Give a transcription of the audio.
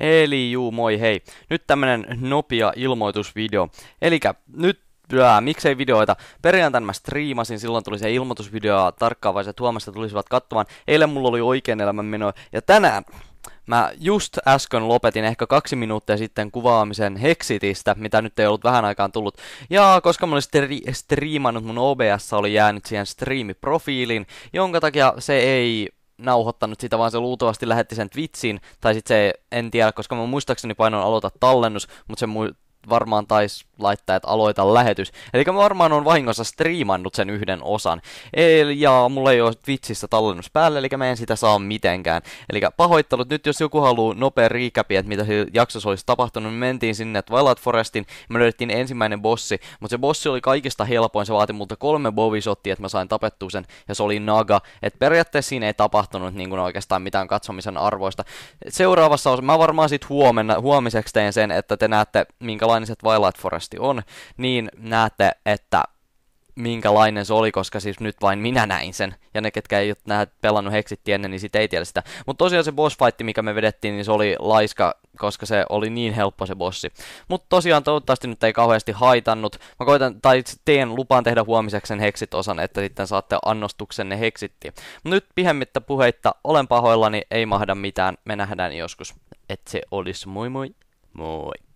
Eli juu, moi hei. Nyt tämmönen nopea ilmoitusvideo. Eli nyt äh, miksei videoita. Perjantaina mä striimasin, silloin tuli se ilmoitusvideo tarkkaavaiset huomesta tulisivat katsomaan. Eilen mulla oli oikein elämän meno ja tänään Mä just äsken lopetin ehkä kaksi minuuttia sitten kuvaamisen Hexitistä, mitä nyt ei ollut vähän aikaan tullut. Ja koska mä olin stri- striimannut, mun OBS oli jäänyt siihen striimiprofiiliin, jonka takia se ei nauhoittanut sitä, vaan se luultavasti lähetti sen Twitchiin, tai sitten se, en tiedä, koska mä muistaakseni painoin aloita tallennus, mutta se mu- varmaan taisi laittaa, että aloita lähetys. Eli mä varmaan on vahingossa striimannut sen yhden osan. Eli, ja mulla ei ole Twitchissä tallennus päälle, eli mä en sitä saa mitenkään. Eli pahoittelut nyt, jos joku haluaa nopea recapi, että mitä jaksossa olisi tapahtunut, niin me mentiin sinne Twilight Forestin, me löydettiin ensimmäinen bossi, mutta se bossi oli kaikista helpoin, se vaati multa kolme bovisottia, että mä sain tapettua sen, ja se oli Naga. Et periaatteessa siinä ei tapahtunut niin kuin oikeastaan mitään katsomisen arvoista. Seuraavassa osassa, mä varmaan sit huomenna, huomiseksi teen sen, että te näette minkälaiset Twilight Forest oikeasti on, niin näette, että minkälainen se oli, koska siis nyt vain minä näin sen. Ja ne, ketkä ei ole pelannut heksit ennen, niin sit ei tiedä sitä. Mutta tosiaan se boss fight, mikä me vedettiin, niin se oli laiska, koska se oli niin helppo se bossi. Mutta tosiaan toivottavasti nyt ei kauheasti haitannut. Mä koitan, tai teen lupaan tehdä huomiseksi sen heksit osan että sitten saatte annostuksenne heksitti. Nyt pihemmittä puheitta, olen pahoillani, ei mahda mitään. Me nähdään joskus. että se olisi moi moi. Moi.